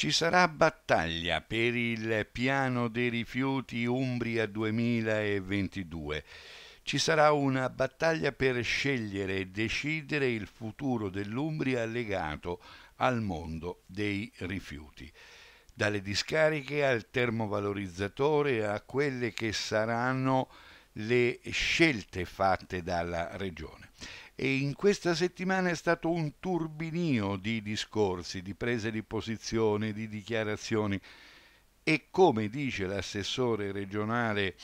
Ci sarà battaglia per il piano dei rifiuti Umbria 2022. Ci sarà una battaglia per scegliere e decidere il futuro dell'Umbria legato al mondo dei rifiuti. Dalle discariche al termovalorizzatore a quelle che saranno le scelte fatte dalla Regione e in questa settimana è stato un turbinio di discorsi, di prese di posizione, di dichiarazioni e come dice l'assessore regionale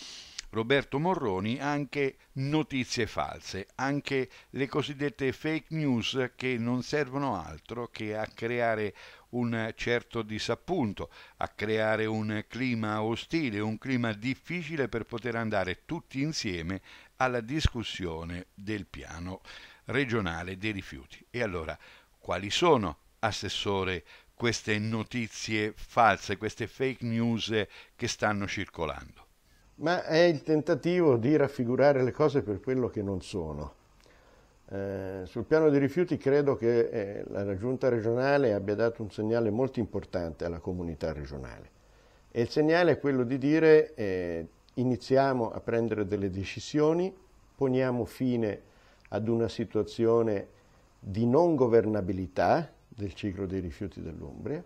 Roberto Morroni, anche notizie false, anche le cosiddette fake news che non servono altro che a creare un certo disappunto, a creare un clima ostile, un clima difficile per poter andare tutti insieme alla discussione del piano regionale dei rifiuti. E allora, quali sono, Assessore, queste notizie false, queste fake news che stanno circolando? Ma è il tentativo di raffigurare le cose per quello che non sono. Eh, sul piano dei rifiuti credo che eh, la giunta regionale abbia dato un segnale molto importante alla comunità regionale e il segnale è quello di dire eh, iniziamo a prendere delle decisioni, poniamo fine ad una situazione di non governabilità del ciclo dei rifiuti dell'Umbria,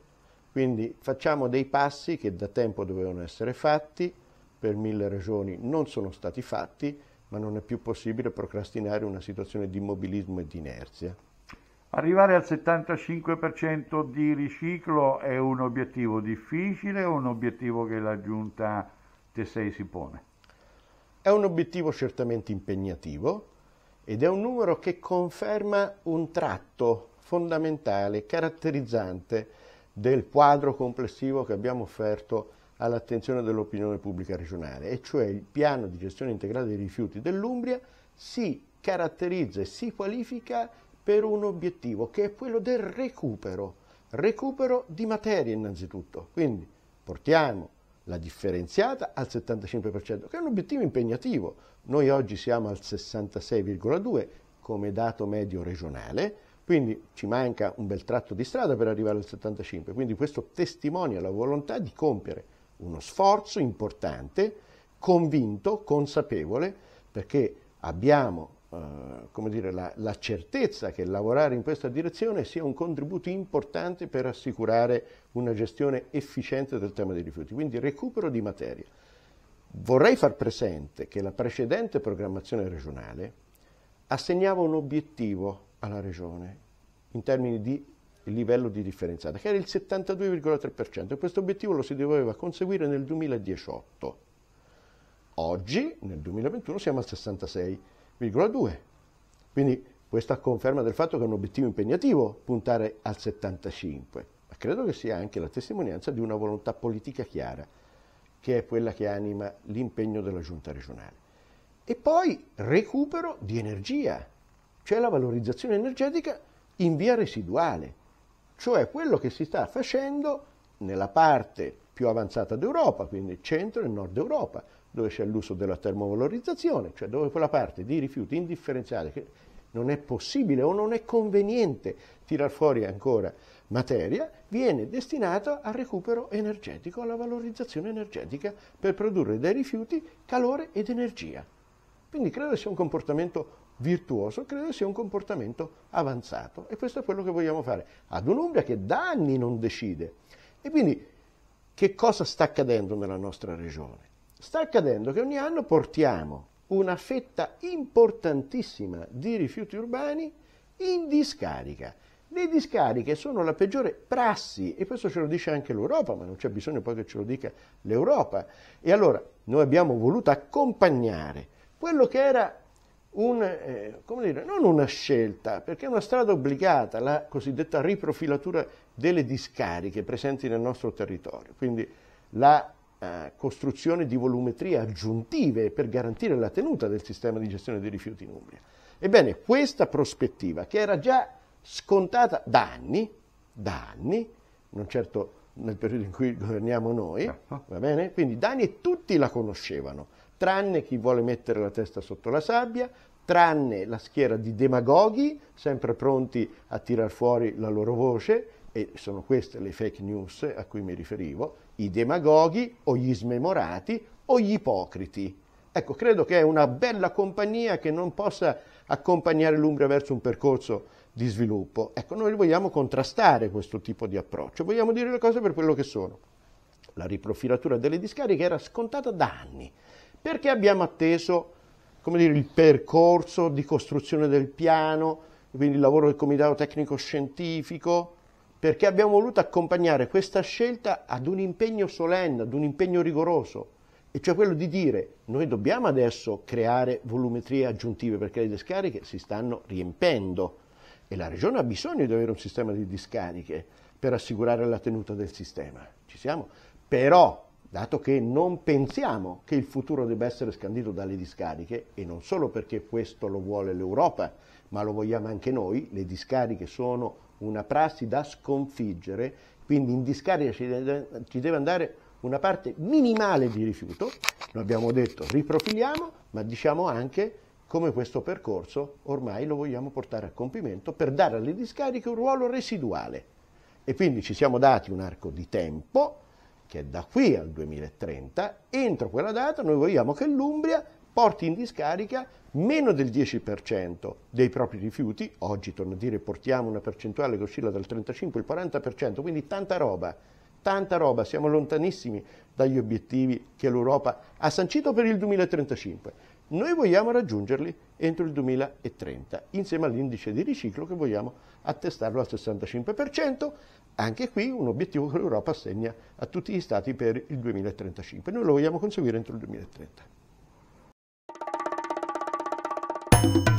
quindi facciamo dei passi che da tempo dovevano essere fatti, per mille ragioni non sono stati fatti, ma non è più possibile procrastinare una situazione di immobilismo e di inerzia. Arrivare al 75% di riciclo è un obiettivo difficile, è un obiettivo che la Giunta T6 si pone? È un obiettivo certamente impegnativo ed è un numero che conferma un tratto fondamentale, caratterizzante del quadro complessivo che abbiamo offerto all'attenzione dell'opinione pubblica regionale, e cioè il piano di gestione integrale dei rifiuti dell'Umbria si caratterizza e si qualifica per un obiettivo che è quello del recupero, recupero di materie innanzitutto. Quindi portiamo la differenziata al 75%, che è un obiettivo impegnativo. Noi oggi siamo al 66,2% come dato medio regionale, quindi ci manca un bel tratto di strada per arrivare al 75%, quindi questo testimonia la volontà di compiere uno sforzo importante, convinto, consapevole, perché abbiamo eh, come dire, la, la, certezza che lavorare in questa direzione sia un contributo importante per assicurare una gestione efficiente del tema dei rifiuti, quindi recupero di materia. Vorrei far presente che la precedente programmazione regionale assegnava un obiettivo alla regione in termini di livello di differenziata, che era il 72,3%, e questo obiettivo lo si doveva conseguire nel 2018. Oggi, nel 2021, siamo al 66%. 0,2. Quindi questa conferma del fatto che è un obiettivo impegnativo puntare al 75, ma credo che sia anche la testimonianza di una volontà politica chiara, che è quella che anima l'impegno della giunta regionale. E poi recupero di energia, cioè la valorizzazione energetica in via residuale, cioè quello che si sta facendo nella parte più avanzata d'Europa, quindi centro e nord Europa, dove c'è l'uso della termovalorizzazione, cioè dove quella parte di rifiuti indifferenziati che non è possibile o non è conveniente tirar fuori ancora materia, viene destinata al recupero energetico, alla valorizzazione energetica per produrre dai rifiuti calore ed energia. Quindi credo sia un comportamento virtuoso, credo sia un comportamento avanzato e questo è quello che vogliamo fare ad un'Umbria che da anni non decide. E quindi che cosa sta accadendo nella nostra regione? Sta accadendo che ogni anno portiamo una fetta importantissima di rifiuti urbani in discarica. Le discariche sono la peggiore prassi e questo ce lo dice anche l'Europa, ma non c'è bisogno poi che ce lo dica l'Europa. E allora noi abbiamo voluto accompagnare quello che era un, eh, dire, non una scelta, perché è una strada obbligata, la cosiddetta riprofilatura delle discariche presenti nel nostro territorio. Quindi la eh, costruzione di volumetrie aggiuntive per garantire la tenuta del sistema di gestione dei rifiuti in Umbria. Ebbene, questa prospettiva, che era già scontata da anni, da anni, non certo nel periodo in cui governiamo noi, certo. va bene? Quindi da anni tutti la conoscevano, tranne chi vuole mettere la testa sotto la sabbia, tranne la schiera di demagoghi, sempre pronti a tirar fuori la loro voce, e sono queste le fake news a cui mi riferivo, i demagoghi o gli smemorati o gli ipocriti. Ecco, credo che è una bella compagnia che non possa accompagnare l'Umbria verso un percorso di sviluppo. Ecco, noi vogliamo contrastare questo tipo di approccio, vogliamo dire le cose per quello che sono. La riprofilatura delle discariche era scontata da anni. Perché abbiamo atteso come dire, il percorso di costruzione del piano, quindi il lavoro del comitato tecnico scientifico, perché abbiamo voluto accompagnare questa scelta ad un impegno solenne, ad un impegno rigoroso, e cioè quello di dire noi dobbiamo adesso creare volumetrie aggiuntive perché le discariche si stanno riempendo e la regione ha bisogno di avere un sistema di discariche per assicurare la tenuta del sistema. Ci siamo? Però, dato che non pensiamo che il futuro debba essere scandito dalle discariche, e non solo perché questo lo vuole l'Europa, ma lo vogliamo anche noi, le discariche sono una prassi da sconfiggere, quindi in discarica ci deve, andare una parte minimale di rifiuto, lo abbiamo detto, riprofiliamo, ma diciamo anche come questo percorso ormai lo vogliamo portare a compimento per dare alle discariche un ruolo residuale. E quindi ci siamo dati un arco di tempo, che è da qui al 2030, entro quella data noi vogliamo che l'Umbria porti in discarica meno del 10% dei propri rifiuti, oggi torno a dire portiamo una percentuale che oscilla dal 35 al 40%, quindi tanta roba, tanta roba, siamo lontanissimi dagli obiettivi che l'Europa ha sancito per il 2035. Noi vogliamo raggiungerli entro il 2030, insieme all'indice di riciclo che vogliamo attestarlo al 65%, anche qui un obiettivo che l'Europa assegna a tutti gli Stati per il 2035. Noi lo vogliamo conseguire entro il 2030. thank you